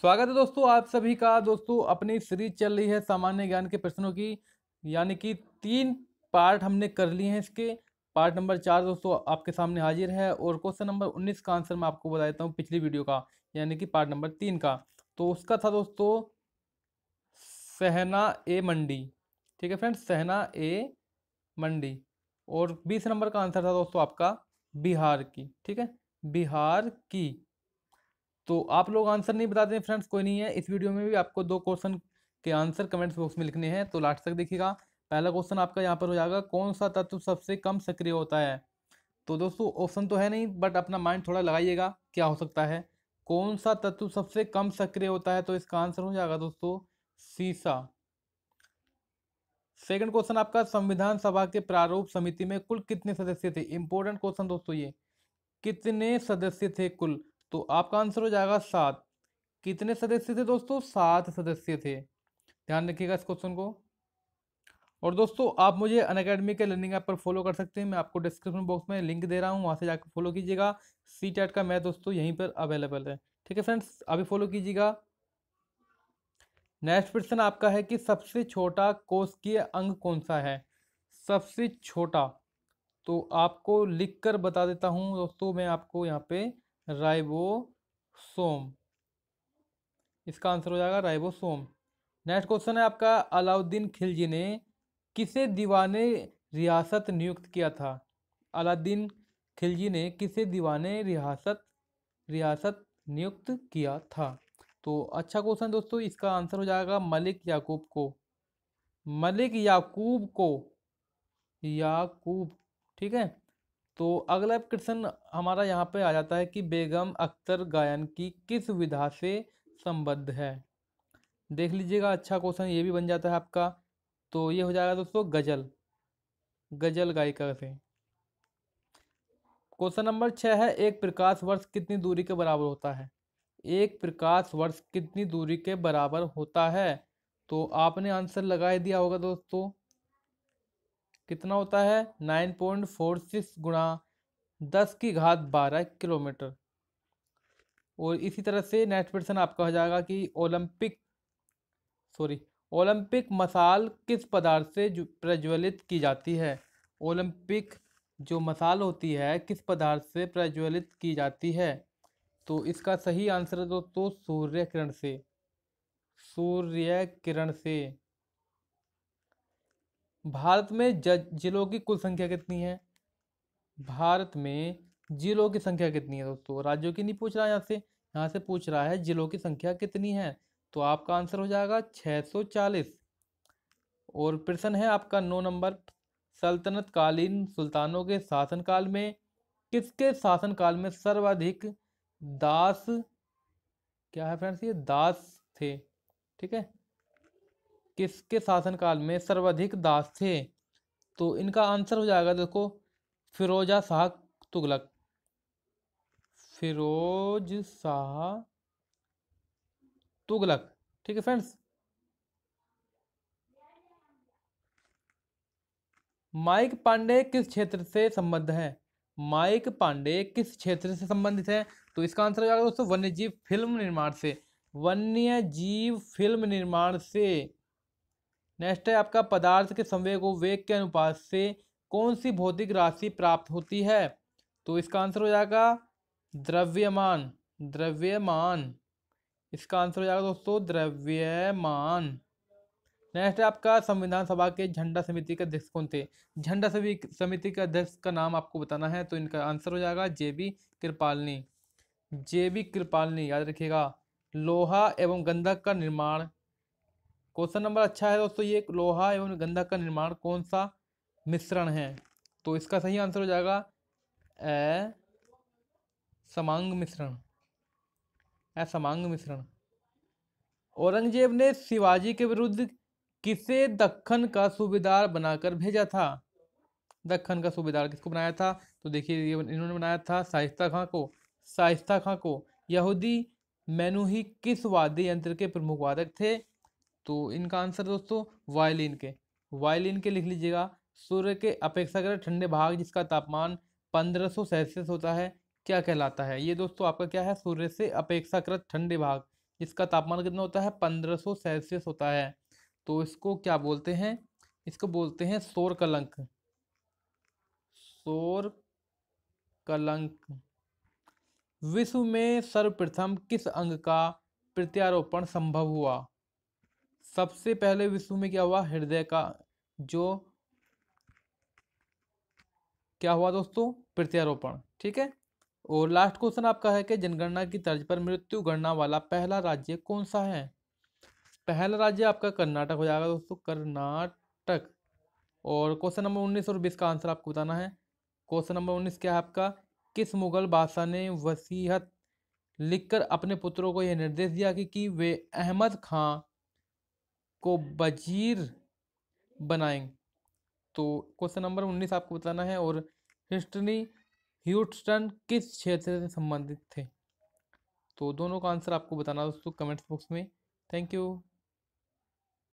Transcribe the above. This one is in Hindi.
स्वागत है दोस्तों आप सभी का दोस्तों अपनी सीरीज चल रही है सामान्य ज्ञान के प्रश्नों की यानी कि तीन पार्ट हमने कर लिए हैं इसके पार्ट नंबर चार दोस्तों आपके सामने हाजिर है और क्वेश्चन नंबर उन्नीस का आंसर मैं आपको बता देता हूँ पिछली वीडियो का यानी कि पार्ट नंबर तीन का तो उसका था दोस्तों सहना ए मंडी ठीक है फ्रेंड्स सहना ए मंडी और बीस नंबर का आंसर था दोस्तों आपका बिहार की ठीक है बिहार की तो आप लोग आंसर नहीं बताते हैं फ्रेंड्स कोई नहीं है इस वीडियो में भी आपको दो क्वेश्चन के आंसर कमेंट्स बॉक्स में लिखने हैं तो लास्ट तक देखिएगा पहला क्वेश्चन आपका यहाँ पर हो जाएगा कौन सा तत्व सबसे कम सक्रिय होता है तो दोस्तों ऑप्शन तो है नहीं बट अपना माइंड थोड़ा लगाइएगा क्या हो सकता है कौन सा तत्व सबसे कम सक्रिय होता है तो इसका आंसर हो जाएगा दोस्तों सीसा सेकंड क्वेश्चन आपका संविधान सभा के प्रारूप समिति में कुल कितने सदस्य थे इंपॉर्टेंट क्वेश्चन दोस्तों ये कितने सदस्य थे कुल तो आपका आंसर हो जाएगा सात कितने सदस्य थे दोस्तों सात सदस्य थे ध्यान रखिएगा इस क्वेश्चन को और दोस्तों आप मुझे अन अकेडमी के लर्निंग ऐप पर फॉलो कर सकते हैं मैं आपको डिस्क्रिप्शन बॉक्स में लिंक दे रहा हूँ वहाँ से जाकर फॉलो कीजिएगा सी टैट का मैथ दोस्तों यहीं पर अवेलेबल है ठीक है फ्रेंड्स अभी फॉलो कीजिएगा नेक्स्ट क्वेश्चन आपका है कि सबसे छोटा की अंग कौन सा है सबसे छोटा तो आपको लिख कर बता देता हूँ दोस्तों मैं आपको यहाँ पे राइबोसोम इसका आंसर हो जाएगा राइबोसोम नेक्स्ट क्वेश्चन है आपका अलाउद्दीन खिलजी ने किसे दीवाने रियासत नियुक्त किया था अलाउद्दीन खिलजी ने किसे दीवाने रियासत रियासत नियुक्त किया था तो अच्छा क्वेश्चन दोस्तों इसका आंसर हो जाएगा मलिक याकूब को मलिक याकूब को याकूब ठीक है तो अगला प्रश्न हमारा यहाँ पे आ जाता है कि बेगम अख्तर गायन की किस विधा से संबद्ध है देख लीजिएगा अच्छा क्वेश्चन ये भी बन जाता है आपका तो ये हो जाएगा दोस्तों गजल गजल गायिका से क्वेश्चन नंबर छः है एक प्रकाश वर्ष कितनी दूरी के बराबर होता है एक प्रकाश वर्ष कितनी दूरी के बराबर होता है तो आपने आंसर लगा दिया होगा दोस्तों कितना होता है नाइन पॉइंट फोर सिक्स गुणा दस की घात बारह किलोमीटर और इसी तरह से नेक्स्ट क्वेश्चन आपका हो जाएगा कि ओलंपिक सॉरी ओलंपिक मसाल किस पदार्थ से प्रज्वलित की जाती है ओलंपिक जो मसाल होती है किस पदार्थ से प्रज्वलित की जाती है तो इसका सही आंसर दोस्तों सूर्य किरण से सूर्य किरण से भारत में जज जिलों की कुल संख्या कितनी है भारत में जिलों की संख्या कितनी है दोस्तों राज्यों की नहीं पूछ रहा है यहाँ से यहाँ से पूछ रहा है जिलों की संख्या कितनी है तो आपका आंसर हो जाएगा 640 और प्रश्न है आपका नौ नंबर सल्तनत कालीन सुल्तानों के शासनकाल में किसके शासनकाल में सर्वाधिक दास क्या है फ्रेंड्स ये दास थे ठीक है किसके शासनकाल में सर्वाधिक दास थे तो इनका आंसर हो जाएगा देखो फिरोजा शाह तुगलक फिरोज शाह तुगलक ठीक है फ्रेंड्स माइक पांडे किस क्षेत्र से संबद्ध है माइक पांडे किस क्षेत्र से संबंधित है तो इसका आंसर हो जाएगा दोस्तों वन्यजीव फिल्म निर्माण से वन्य जीव फिल्म निर्माण से नेक्स्ट है आपका पदार्थ के संवेग को वेग के अनुपात से कौन सी भौतिक राशि प्राप्त होती है तो इसका आंसर हो जाएगा द्रव्यमान द्रव्यमान इसका आंसर हो जाएगा दोस्तों द्रव्यमान नेक्स्ट है आपका संविधान सभा के झंडा समिति के अध्यक्ष कौन थे झंडा समिति के अध्यक्ष का नाम आपको बताना है तो इनका आंसर हो जाएगा जे बी कृपालनी जे बी कृपालनी याद रखिएगा लोहा एवं गंधक का निर्माण क्वेश्चन नंबर अच्छा है दोस्तों ये लोहा एवं गंधा का निर्माण कौन सा मिश्रण है तो इसका सही आंसर हो जाएगा ए समांग मिश्रण समांग मिश्रण औरंगजेब ने शिवाजी के विरुद्ध किसे दखन का सूबेदार बनाकर भेजा था दखन का सूबेदार किसको बनाया था तो देखिए इन्होंने बनाया था साहिस्ता खां को साहिस्ता खां को यहूदी मैनू ही किस वाद्य यंत्र के प्रमुख वादक थे तो इनका आंसर दोस्तों वायलिन के वायलिन के लिख लीजिएगा सूर्य के अपेक्षाकृत ठंडे भाग जिसका तापमान पंद्रह सौ सेल्सियस होता है क्या कहलाता है ये दोस्तों आपका क्या है सूर्य से अपेक्षाकृत ठंडे भाग इसका तापमान कितना होता है पंद्रह सौ सेल्सियस होता है तो इसको क्या बोलते हैं इसको बोलते हैं सौर कलंक सौर कलंक विश्व में सर्वप्रथम किस अंग का प्रत्यारोपण संभव हुआ सबसे पहले विश्व में क्या हुआ हृदय का जो क्या हुआ दोस्तों प्रत्यारोपण ठीक है और लास्ट क्वेश्चन आपका है कि जनगणना की तर्ज पर मृत्यु गणना वाला पहला राज्य कौन सा है पहला राज्य आपका कर्नाटक हो जाएगा दोस्तों कर्नाटक और क्वेश्चन नंबर उन्नीस और बीस का आंसर आपको बताना है क्वेश्चन नंबर उन्नीस क्या है आपका किस मुगल बादशाह ने वसीहत लिखकर अपने पुत्रों को यह निर्देश दिया कि, कि वे अहमद खां को वजीर बनाएं तो क्वेश्चन नंबर उन्नीस आपको बताना है और हिस्ट्री ह्यूस्टन किस क्षेत्र से संबंधित थे तो दोनों का आंसर आपको बताना दोस्तों कमेंट्स बॉक्स में थैंक यू